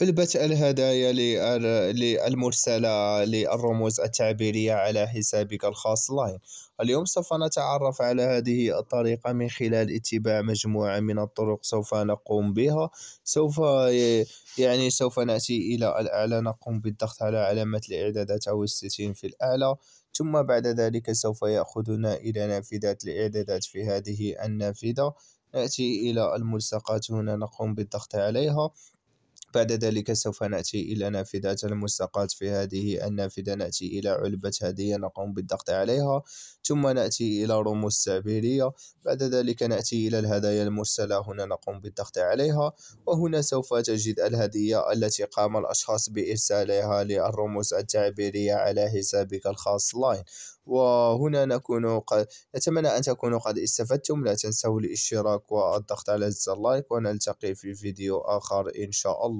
علبة الهدايا للمرسلة للرموز التعبيرية على حسابك الخاص لاين اليوم سوف نتعرف على هذه الطريقة من خلال اتباع مجموعة من الطرق سوف نقوم بها سوف يعني سوف نأتي إلى الأعلى نقوم بالضغط على علامة الإعدادات أو الستين في الأعلى ثم بعد ذلك سوف يأخذنا إلى نافذة الإعدادات في هذه النافذة نأتي إلى الملصقات هنا نقوم بالضغط عليها بعد ذلك سوف نأتي إلى نافذة المستقات في هذه النافذة نأتي إلى علبة هدية نقوم بالضغط عليها ثم نأتي إلى رموز تعبيرية بعد ذلك نأتي إلى الهدايا المرسلة هنا نقوم بالضغط عليها وهنا سوف تجد الهدية التي قام الأشخاص بإرسالها للرموز التعبيرية على حسابك الخاص لاين وهنا نكون قد نتمنى أن تكونوا قد استفدتم لا تنسوا الاشتراك والضغط على زر اللايك ونلتقي في فيديو آخر إن شاء الله